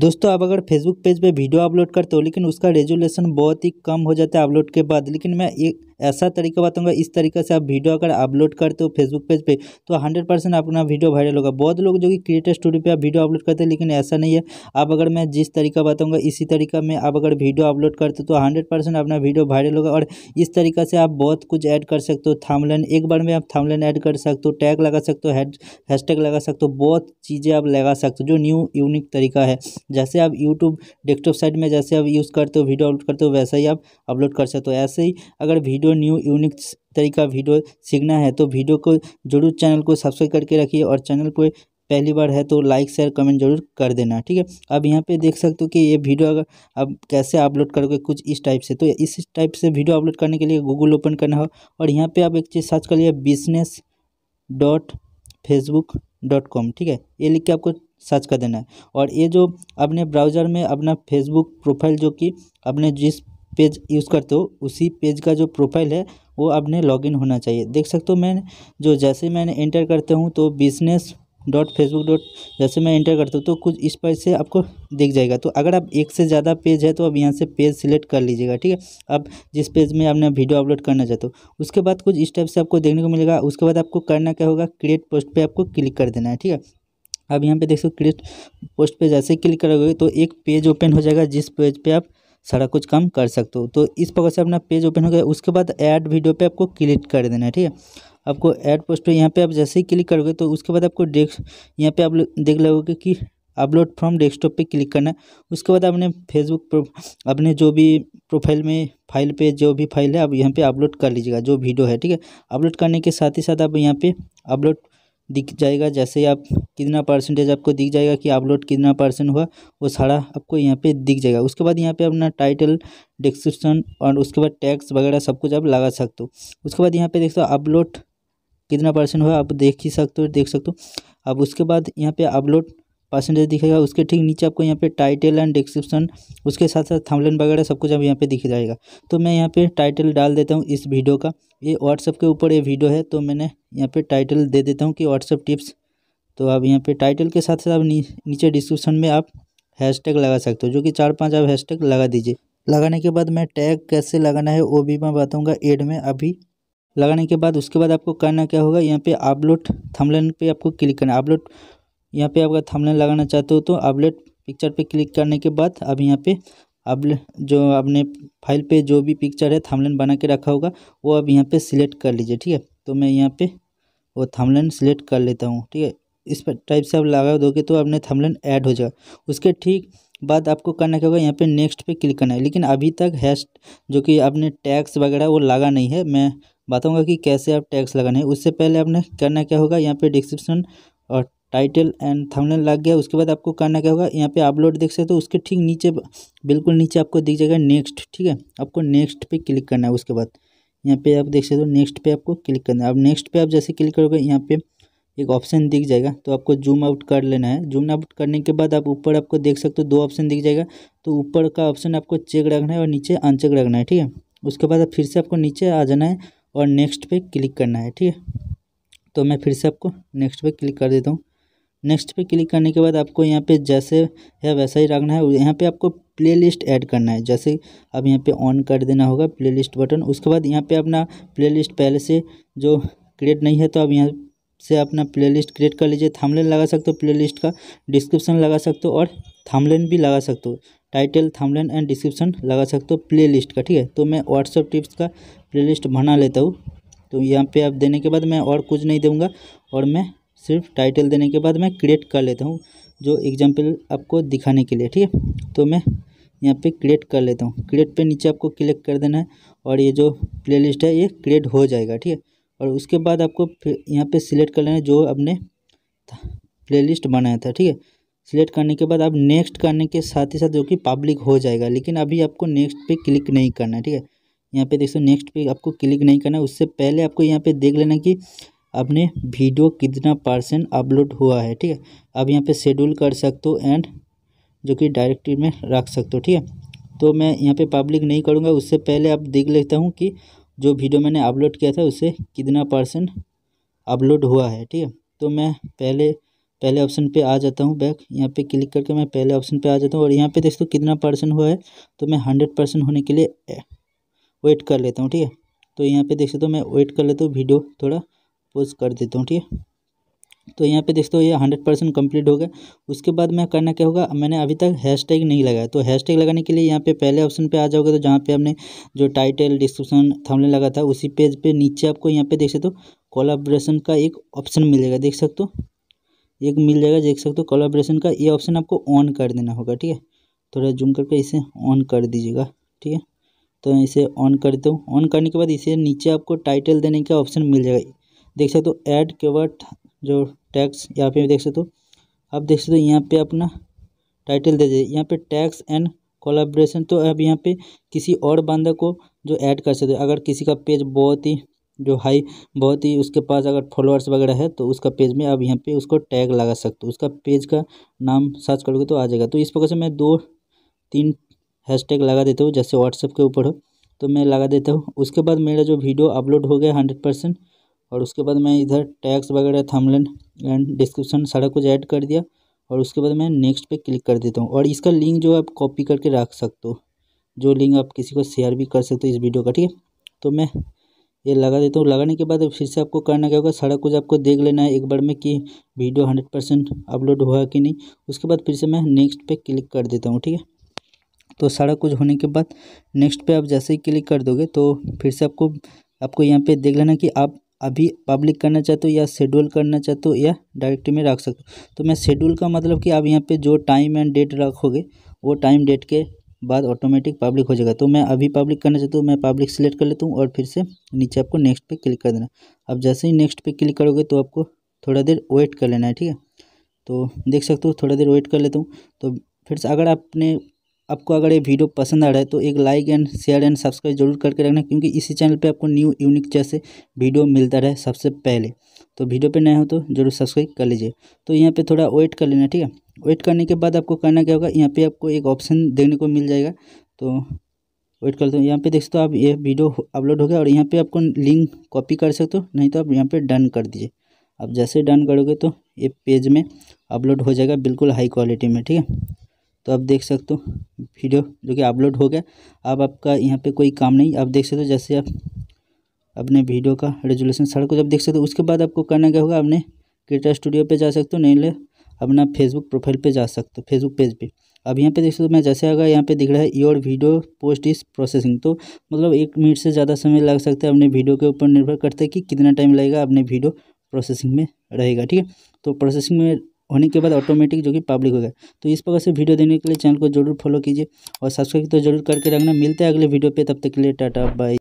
दोस्तों आप अगर फेसबुक पेज पे वीडियो अपलोड करते हो लेकिन उसका रेजुलेशन बहुत ही कम हो जाता है अपलोड के बाद लेकिन मैं एक ऐसा तरीका बताऊंगा इस तरीके से आप वीडियो अगर अपलोड करते हो फेसबुक पेज पे तो हंड्रेड अपना वीडियो वायरल होगा बहुत लोग जो कि क्रिएटर स्टूडियो पर आप वीडियो अपलोड करते हैं लेकिन ऐसा नहीं है आप अगर मैं जिस तरीका बताऊँगा इसी तरीका में आप अगर वीडियो अपलोड करते हो तो हंड्रेड अपना वीडियो वायरल होगा और इस तरीका से आप बहुत कुछ ऐड कर सकते हो थामलाइन एक बार में आप थामलाइन ऐड कर सकते हो टैग लगा सकते हो हैशटैग लगा सकते हो बहुत चीज़ें आप लगा सकते हो जो न्यू यूनिक तरीका है जैसे आप यूट्यूब डेस्कटॉप साइड में जैसे आप यूज़ करते हो वीडियो अपलोड करते हो वैसा ही आप अपलोड कर सकते हो ऐसे ही अगर वीडियो वीडियो न्यू यूनिक तरीका वीडियो सीखना है तो वीडियो को जरूर चैनल को सब्सक्राइब करके रखिए और चैनल पर पहली बार है तो लाइक शेयर कमेंट जरूर कर देना ठीक है अब यहाँ पे देख सकते हो कि ये वीडियो अगर अब कैसे अपलोड करोगे कुछ इस टाइप से तो इस टाइप से वीडियो अपलोड करने के लिए गूगल ओपन करना हो और यहाँ पे आप एक चीज़ सर्च कर लिए business dot Facebook dot com ठीक है ये लिख के आपको सर्च कर देना है और ये जो अपने ब्राउज़र में अपना फेसबुक प्रोफाइल जो कि अपने जिस पेज यूज़ करते हो उसी पेज का जो प्रोफाइल है वो आपने लॉगिन होना चाहिए देख सकते हो मैं जो जैसे मैंने इंटर करता हूँ तो बिजनेस डॉट फेसबुक डॉट जैसे मैं इंटर करता हूँ तो कुछ इस पर से आपको दिख जाएगा तो अगर आप एक से ज़्यादा पेज है तो आप यहाँ से पेज सिलेक्ट कर लीजिएगा ठीक है अब जिस पेज में आपने वीडियो अपलोड करना चाहते हो उसके बाद कुछ इस टाइप से आपको देखने को मिलेगा उसके बाद आपको करना क्या होगा क्रिएट पोस्ट पर आपको क्लिक कर देना है ठीक है अब यहाँ पे देख सकते हो क्रिएट पोस्ट पे जैसे क्लिक करोगे तो एक पेज ओपन हो जाएगा जिस पेज पे आप सारा कुछ काम कर सकते हो तो इस प्रकार से अपना पेज ओपन हो गया उसके बाद ऐड वीडियो पे आपको क्लिक कर देना है ठीक है आपको ऐड पोस्ट यहाँ पे आप जैसे ही क्लिक करोगे तो उसके बाद आपको डेस्क यहाँ पे आप देख लगोगे कि अपलोड फ्रॉम डेस्कटॉप पे क्लिक करना है उसके बाद आपने फेसबुक अपने जो भी प्रोफाइल में फाइल पे जो भी फाइल है आप यहाँ पे अपलोड कर लीजिएगा जो वीडियो है ठीक है अपलोड करने के साथ ही साथ आप यहाँ पे अपलोड दिख जाएगा जैसे आप कितना परसेंटेज आपको दिख जाएगा कि अपलोड कितना परसेंट हुआ वो सारा आपको यहाँ पे दिख जाएगा उसके बाद यहाँ पे अपना टाइटल डिस्क्रिप्शन और उसके बाद टैक्स वगैरह सब कुछ आप लगा सकते हो उसके बाद यहाँ पे देख सकते हो अपलोड कितना परसेंट हुआ आप देख ही सकते हो देख सकते हो अब उसके बाद यहाँ पे अपलोड परसेंटेज दिखेगा उसके ठीक नीचे आपको यहाँ पे टाइटल एंड डिस्क्रिप्शन उसके साथ साथ थमलेन वगैरह सब कुछ अब यहाँ पे दिख जाएगा तो मैं यहाँ पे टाइटल डाल देता हूँ इस वीडियो का ये व्हाट्सअप के ऊपर ये वीडियो है तो मैंने यहाँ पे टाइटल दे देता हूँ कि व्हाट्सअप टिप्स तो आप यहाँ पे टाइटल के साथ साथ आप नी, नीचे डिस्क्रिप्शन में आप हैश लगा सकते हो जो कि चार पाँच आप हैश लगा दीजिए लगाने के बाद मैं टैग कैसे लगाना है वो भी मैं बताऊँगा एड में अभी लगाने के बाद उसके बाद आपको करना क्या होगा यहाँ पे अपलोड थमलेन पे आपको क्लिक करना अपलोड यहाँ पे आपका थंबनेल लगाना चाहते हो तो अपलेट पिक्चर पे क्लिक करने के बाद अब यहाँ पे अब जो आपने फाइल पे जो भी पिक्चर है थंबनेल बना के रखा होगा वो अब यहाँ पे सिलेक्ट कर लीजिए ठीक है तो मैं यहाँ पे वो थमलेन सिलेक्ट कर लेता हूँ ठीक है इस पर टाइप से आप लगा दोगे तो आपने थमलेन ऐड हो जाएगा उसके ठीक बाद आपको करना क्या होगा यहाँ पे नेक्स्ट पे क्लिक करना है लेकिन अभी तक हैश जो कि आपने टैक्स वगैरह वो लगा नहीं है मैं बताऊँगा कि कैसे आप टैक्स लगाना है उससे पहले आपने करना क्या होगा यहाँ पे डिस्क्रिप्शन और टाइटल एंड थंबनेल लग गया उसके बाद आपको करना क्या होगा यहाँ पे अपलोड देख सकते हो उसके ठीक नीचे बिल्कुल नीचे आपको दिख जाएगा नेक्स्ट ठीक है आपको नेक्स्ट पे क्लिक करना है उसके बाद यहाँ पे आप देख सकते हो नेक्स्ट पे आपको क्लिक करना है अब नेक्स्ट पे आप जैसे क्लिक करोगे यहाँ पे एक ऑप्शन दिख जाएगा तो आपको जूम आउट कर लेना है जूम आउट करने के बाद आप ऊपर आपको देख सकते हो दो ऑप्शन दिख जाएगा तो ऊपर का ऑप्शन आपको चेक रखना है और नीचे अनचेक रखना है ठीक है उसके बाद फिर से आपको नीचे आ जाना है और नेक्स्ट पे क्लिक करना है ठीक है तो मैं फिर से आपको नेक्स्ट पे क्लिक कर देता हूँ नेक्स्ट पे क्लिक करने के बाद आपको यहाँ पे जैसे है वैसा ही रखना है यहाँ पे आपको प्ले लिस्ट ऐड करना है जैसे अब यहाँ पे ऑन कर देना होगा प्ले लिस्ट बटन उसके बाद यहाँ पे अपना प्ले लिस्ट पहले से जो क्रिएट नहीं है तो अब यहाँ से अपना प्ले लिस्ट क्रिएट कर लीजिए थामलेन लगा सकते हो प्ले लिस्ट का डिस्क्रिप्शन लगा सकते हो और थामलेन भी लगा सकते हो टाइटल थामलेन एंड डिस्क्रिप्शन लगा सकते हो प्ले लिस्ट का ठीक है तो मैं व्हाट्सअप टिप्स का प्ले लिस्ट बना लेता हूँ तो यहाँ पे आप देने के बाद मैं और कुछ नहीं दूँगा और मैं सिर्फ टाइटल देने के बाद मैं क्रिएट कर लेता हूँ जो एग्जाम्पल आपको दिखाने के लिए ठीक है तो मैं यहाँ पे क्रिएट कर लेता हूँ क्रिएट पे नीचे आपको क्लिक कर देना है और ये जो प्लेलिस्ट है ये क्रिएट हो जाएगा ठीक है और उसके बाद आपको फिर यहाँ पे सिलेक्ट कर लेना है जो आपने लिस्ट बनाया था ठीक है सिलेक्ट करने के बाद आप नेक्स्ट करने के साथ ही साथ जो कि पब्लिक हो जाएगा लेकिन अभी आपको नेक्स्ट पे क्लिक नहीं करना है ठीक है यहाँ पे सो नेक्स्ट पे आपको क्लिक नहीं करना है उससे पहले आपको यहाँ पे देख लेना कि अपने वीडियो कितना परसेंट अपलोड हुआ है ठीक है आप यहाँ पे शेड्यूल कर सकते हो एंड जो कि डायरेक्टरी में रख सकते हो ठीक है तो मैं यहाँ पे पब्लिक नहीं करूँगा उससे पहले आप देख लेता हूँ कि जो वीडियो मैंने अपलोड किया था उससे कितना परसेंट अपलोड हुआ है ठीक है तो मैं पहले पहले ऑप्शन पे आ जाता हूँ बैक यहाँ पे क्लिक करके मैं पहले ऑप्शन पे आ जाता हूँ और यहाँ पे देखो कितना परसेंट हुआ है तो मैं हंड्रेड परसेंट होने के लिए वेट कर लेता हूँ ठीक है तो यहाँ पे देख सकते हो मैं वेट कर लेता हूँ वीडियो थोड़ा पोज कर देता हूँ ठीक है तो यहाँ पे हो ये हंड्रेड परसेंट कम्प्लीट हो गया उसके बाद मैं करना क्या होगा मैंने अभी तक हैशटैग नहीं लगाया तो हैशटैग लगाने के लिए यहाँ पे पहले ऑप्शन पे आ जाओगे तो जहाँ पे हमने जो टाइटल डिस्क्रिप्शन थमने लगा था उसी पेज पे नीचे आपको यहाँ पे देख सकते हो कोलाब्रेशन का एक ऑप्शन मिलेगा देख सकते हो एक मिल जाएगा देख सकते हो कोलाब्रेशन का ये ऑप्शन आपको ऑन कर देना होगा ठीक है थोड़ा जूम करके इसे ऑन कर दीजिएगा ठीक है तो इसे ऑन कर दो ऑन करने के बाद इसे नीचे आपको टाइटल देने का ऑप्शन मिल जाएगा देख सकते हो ऐड केवर्ड जो टैक्स यहाँ पे देख सकते हो आप देख सकते हो यहाँ पे अपना टाइटल दे दीजिए यहाँ पे टैक्स एंड कोलाब्रेशन तो अब यहाँ पे किसी और बंदा को जो ऐड कर सकते हो अगर किसी का पेज बहुत ही जो हाई बहुत ही उसके पास अगर फॉलोअर्स वगैरह है तो उसका पेज में आप यहाँ पे उसको टैग लगा सकते हो उसका पेज का नाम सर्च करोगे तो आ जाएगा तो इस प्रकार से मैं दो तीन हैशटैग लगा देता हूँ जैसे व्हाट्सएप के ऊपर हो तो मैं लगा देता हूँ उसके बाद मेरा जो वीडियो अपलोड हो गया हंड्रेड परसेंट और उसके बाद मैं इधर टैक्स वगैरह थमलन एंड डिस्क्रिप्शन सारा कुछ ऐड कर दिया और उसके बाद मैं नेक्स्ट पे क्लिक कर देता हूँ और इसका लिंक जो आप कॉपी करके रख सकते हो जो लिंक आप किसी को शेयर भी कर सकते हो इस वीडियो का ठीक है तो मैं ये लगा देता हूँ लगाने के बाद फिर से आपको करना क्या होगा सारा कुछ आपको देख लेना है एक बार में कि वीडियो हंड्रेड परसेंट अपलोड हुआ कि नहीं उसके बाद फिर से मैं नेक्स्ट पे क्लिक कर देता हूँ ठीक है तो सारा कुछ होने के बाद नेक्स्ट पे आप जैसे ही क्लिक कर दोगे तो फिर से आपको आपको यहाँ पे देख लेना कि आप अभी पब्लिक करना चाहते हो तो या शेड्यूल करना चाहते हो तो या डायरेक्टरी में रख सकते हो तो मैं शेड्यूल का मतलब कि आप यहाँ पे जो टाइम एंड डेट रखोगे वो टाइम डेट के बाद ऑटोमेटिक पब्लिक हो जाएगा तो मैं अभी पब्लिक करना चाहता हूँ मैं पब्लिक सिलेक्ट कर लेता हूँ और फिर से नीचे आपको नेक्स्ट पे क्लिक कर देना अब जैसे ही नेक्स्ट पे क्लिक करोगे तो आपको थोड़ा देर वेट कर लेना है ठीक है तो देख सकते हो थोड़ा देर वेट कर लेता हूँ तो फिर से अगर आपने आपको अगर ये वीडियो पसंद आ रहा है तो एक like and share and subscribe जरूर करके रखना क्योंकि इसी चैनल पे आपको न्यू यूनिक जैसे वीडियो मिलता रहे सबसे पहले तो वीडियो पे नए हो तो जरूर सब्सक्राइब कर लीजिए तो यहाँ पे थोड़ा वेट कर लेना ठीक है वेट करने के बाद आपको करना क्या होगा यहाँ पर आपको एक ऑप्शन देखने को मिल जाएगा तो वेट कर हो यहाँ पर देख सकते हो आप ये वीडियो अपलोड हो गया और यहाँ पर आपको लिंक कॉपी कर सकते हो नहीं तो आप यहाँ पर डन कर दीजिए आप जैसे डन करोगे तो ये पेज में अपलोड हो जाएगा बिल्कुल हाई क्वालिटी में ठीक है तो आप देख सकते हो वीडियो जो कि अपलोड हो गया अब आपका यहाँ पे कोई काम नहीं आप देख सकते हो जैसे आप अपने वीडियो का रेजुलेशन सारा को जब देख सकते हो उसके बाद आपको करना क्या होगा आपने क्रिएटर स्टूडियो पे जा सकते हो नहीं ले अपना फेसबुक प्रोफाइल पे जा सकते हो फेसबुक पेज पे अब यहाँ पे देख सकते हो मैं जैसे आगा यहाँ पे दिख रहा है your video post is processing तो मतलब एक मिनट से ज़्यादा समय लग सकता है अपने वीडियो के ऊपर निर्भर करते हैं कि कितना टाइम लगेगा अपने वीडियो प्रोसेसिंग में रहेगा ठीक है तो प्रोसेसिंग में होने के बाद ऑटोमेटिक जो कि पब्लिक हो गया तो इस प्रकार से वीडियो देने के लिए चैनल को जरूर फॉलो कीजिए और सब्सक्राइब तो जरूर करके रखना मिलते हैं अगले वीडियो पे तब तक के लिए टाटा बाय